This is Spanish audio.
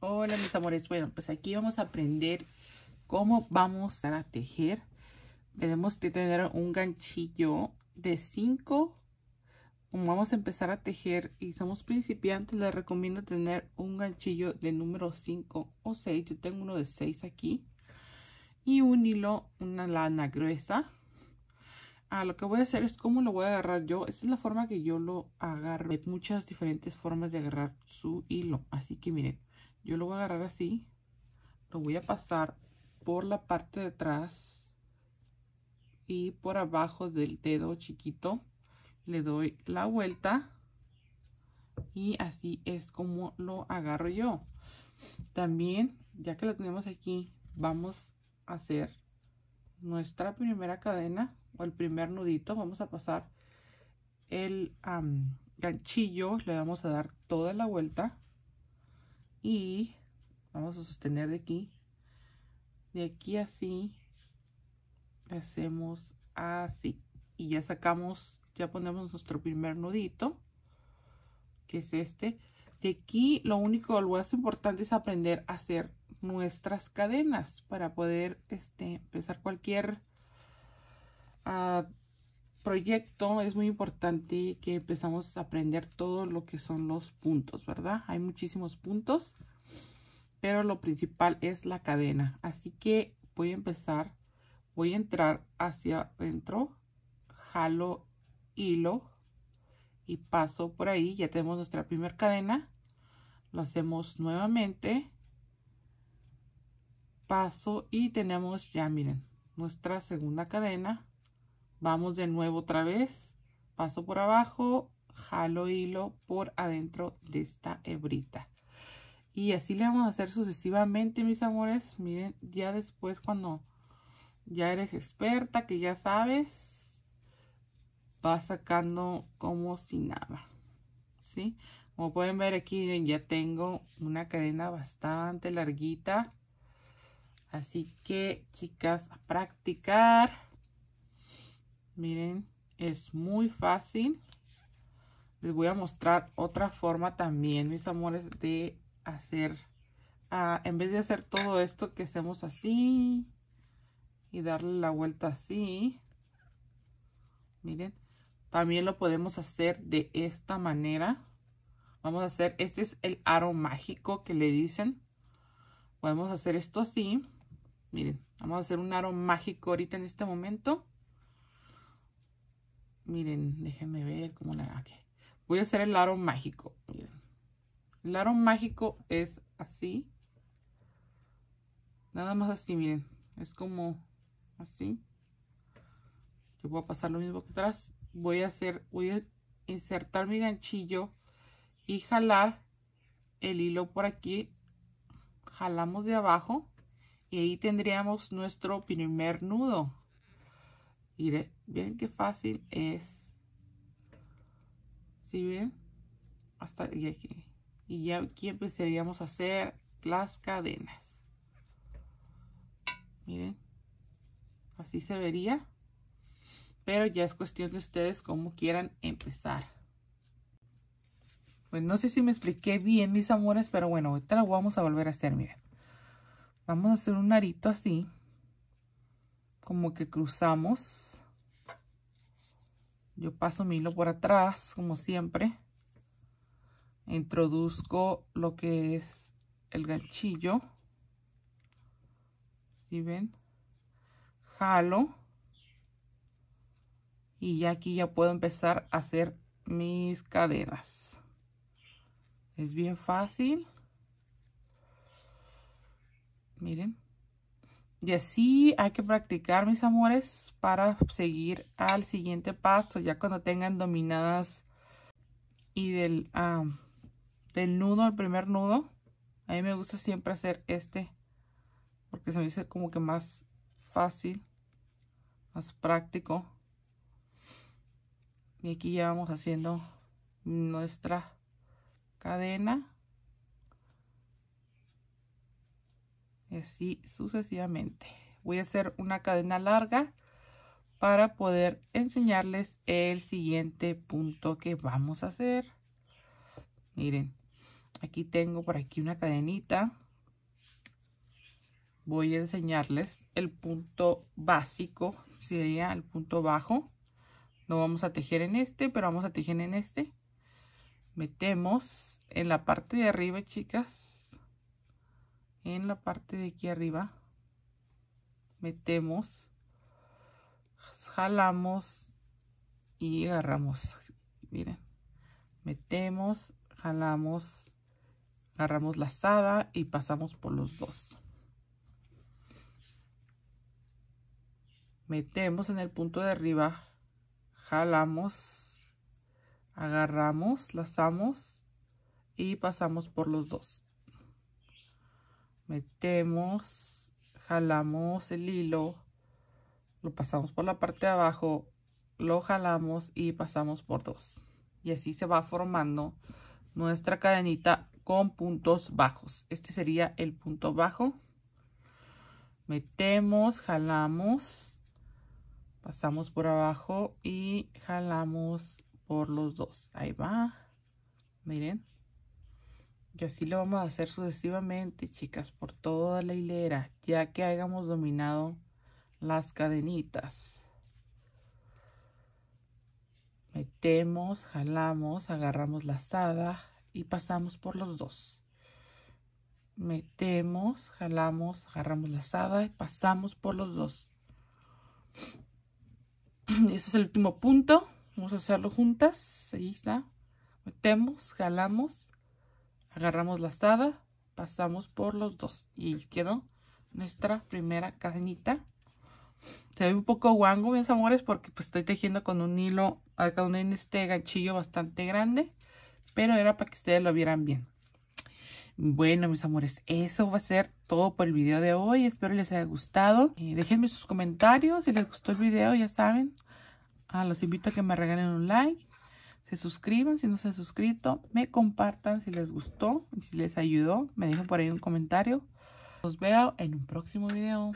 Hola mis amores, bueno pues aquí vamos a aprender cómo vamos a tejer. Tenemos que tener un ganchillo de 5 vamos a empezar a tejer y somos principiantes, les recomiendo tener un ganchillo de número 5 o 6. Yo tengo uno de 6 aquí. Y un hilo, una lana gruesa. Ah, lo que voy a hacer es cómo lo voy a agarrar yo. Esta es la forma que yo lo agarro. Hay muchas diferentes formas de agarrar su hilo. Así que miren, yo lo voy a agarrar así. Lo voy a pasar por la parte de atrás y por abajo del dedo chiquito. Le doy la vuelta y así es como lo agarro yo. También, ya que lo tenemos aquí, vamos a hacer nuestra primera cadena o el primer nudito vamos a pasar el ganchillo le vamos a dar toda la vuelta y vamos a sostener de aquí de aquí así hacemos así y ya sacamos ya ponemos nuestro primer nudito que es este de aquí lo único lo más importante es aprender a hacer nuestras cadenas para poder este, empezar cualquier ah, proyecto. Es muy importante que empezamos a aprender todo lo que son los puntos, ¿verdad? Hay muchísimos puntos, pero lo principal es la cadena. Así que voy a empezar, voy a entrar hacia adentro, jalo hilo y paso por ahí. Ya tenemos nuestra primera cadena. Lo hacemos nuevamente paso y tenemos ya miren nuestra segunda cadena vamos de nuevo otra vez paso por abajo jalo hilo por adentro de esta hebrita y así le vamos a hacer sucesivamente mis amores miren ya después cuando ya eres experta que ya sabes vas sacando como si nada ¿sí? como pueden ver aquí miren, ya tengo una cadena bastante larguita Así que, chicas, a practicar. Miren, es muy fácil. Les voy a mostrar otra forma también, mis amores, de hacer... en vez de hacer todo esto que hacemos así y darle la vuelta así, miren, también lo podemos hacer de esta manera. Vamos a hacer, este es el aro mágico que le dicen. Podemos hacer esto así. Miren, vamos a hacer un aro mágico ahorita en este momento. Miren, déjenme ver cómo la... Voy a hacer el aro mágico, miren. El aro mágico es así. Nada más así, miren. Es como así. Yo voy a pasar lo mismo que atrás. Voy a hacer, voy a insertar mi ganchillo y jalar el hilo por aquí. Jalamos de abajo y ahí tendríamos nuestro primer nudo. Miren, bien qué fácil es. ¿Sí ven? Hasta aquí. Y ya aquí empezaríamos a hacer las cadenas. Miren. Así se vería. Pero ya es cuestión de ustedes cómo quieran empezar. Pues no sé si me expliqué bien, mis amores, pero bueno, ahorita lo vamos a volver a hacer, miren vamos a hacer un narito así como que cruzamos yo paso mi hilo por atrás como siempre introduzco lo que es el ganchillo y ven jalo y ya aquí ya puedo empezar a hacer mis cadenas es bien fácil Miren. Y así hay que practicar, mis amores, para seguir al siguiente paso. Ya cuando tengan dominadas y del, del nudo, al primer nudo. A mí me gusta siempre hacer este. Porque se me dice como que más fácil. Más práctico. Y aquí ya vamos haciendo nuestra cadena. y así sucesivamente voy a hacer una cadena larga para poder enseñarles el siguiente punto que vamos a hacer miren aquí tengo por aquí una cadenita voy a enseñarles el punto básico sería el punto bajo no vamos a tejer en este pero vamos a tejer en este metemos en la parte de arriba chicas en la parte de aquí arriba metemos jalamos y agarramos miren metemos jalamos agarramos lazada y pasamos por los dos metemos en el punto de arriba jalamos agarramos lazamos y pasamos por los dos metemos, jalamos el hilo, lo pasamos por la parte de abajo, lo jalamos y pasamos por dos. Y así se va formando nuestra cadenita con puntos bajos. Este sería el punto bajo. Metemos, jalamos, pasamos por abajo y jalamos por los dos. Ahí va. Miren. Y así lo vamos a hacer sucesivamente, chicas, por toda la hilera, ya que hayamos dominado las cadenitas. Metemos, jalamos, agarramos la lazada y pasamos por los dos. Metemos, jalamos, agarramos la lazada y pasamos por los dos. Ese es el último punto. Vamos a hacerlo juntas. Ahí está. Metemos, jalamos agarramos la asada, pasamos por los dos y quedó nuestra primera cadenita. Se ve un poco guango, mis amores, porque pues, estoy tejiendo con un hilo, acá ah, en este ganchillo bastante grande, pero era para que ustedes lo vieran bien. Bueno, mis amores, eso va a ser todo por el video de hoy. Espero les haya gustado. Eh, Dejenme sus comentarios. Si les gustó el video, ya saben. Ah, los invito a que me regalen un like se suscriban si no se han suscrito, me compartan si les gustó, si les ayudó, me dejan por ahí un comentario. Los veo en un próximo video.